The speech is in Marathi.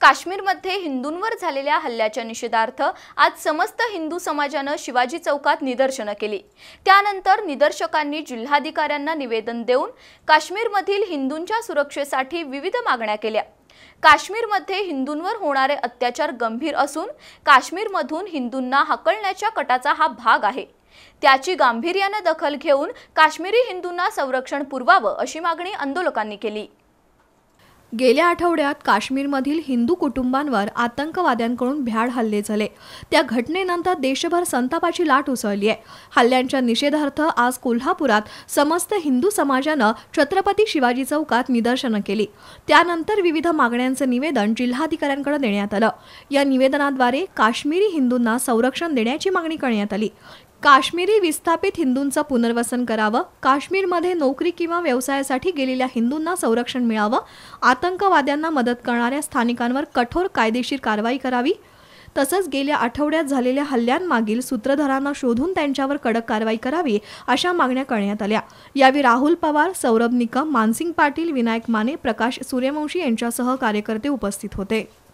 काश्मीरमध्ये हिंदूंवर झालेल्या हल्ल्याच्या निषेधार्थ आज समस्त हिंदू समाजानं शिवाजी चौकात निदर्शनं केली त्यानंतर निदर्शकांनी जिल्हाधिकाऱ्यांना निवेदन देऊन काश्मीरमधील हिंदूंच्या सुरक्षेसाठी विविध मागण्या केल्या काश्मीरमध्ये हिंदूंवर होणारे अत्याचार गंभीर असून काश्मीरमधून हिंदूंना हकलण्याच्या कटाचा हा भाग आहे त्याची गांभीर्यानं दखल घेऊन काश्मीरी हिंदूंना संरक्षण पुरवावं अशी मागणी आंदोलकांनी केली गेल्या आठवड्यात काश्मीरमधील हिंदू कुटुंबांवर आतंकवाद्यांकडून भ्याड हल्ले झाले त्या घटनेनंतर देशभर संतापाची लाट उसळली आहे हल्ल्यांच्या निषेधार्थ आज कोल्हापुरात समस्त हिंदू समाजानं छत्रपती शिवाजी चौकात निदर्शनं केली त्यानंतर विविध मागण्यांचं निवेदन जिल्हाधिकाऱ्यांकडे देण्यात आलं या निवेदनाद्वारे काश्मीरी हिंदूंना संरक्षण देण्याची मागणी करण्यात आली काश्मीरी विस्थापित हिंदूंचं पुनर्वसन करावं काश्मीरमध्ये नोकरी किंवा व्यवसायासाठी गेलेल्या हिंदूंना संरक्षण मिळावं आतंकवाद्यांना मदत करणाऱ्या स्थानिकांवर कठोर कायदेशीर कारवाई करावी तसंच गेल्या आठवड्यात झालेल्या हल्ल्यांमागील सूत्रधारांना शोधून त्यांच्यावर कडक कारवाई करावी अशा मागण्या करण्यात आल्या यावेळी राहुल पवार सौरभ निकम मानसिंग पाटील विनायक माने प्रकाश सूर्यवंशी यांच्यासह कार्यकर्ते उपस्थित होते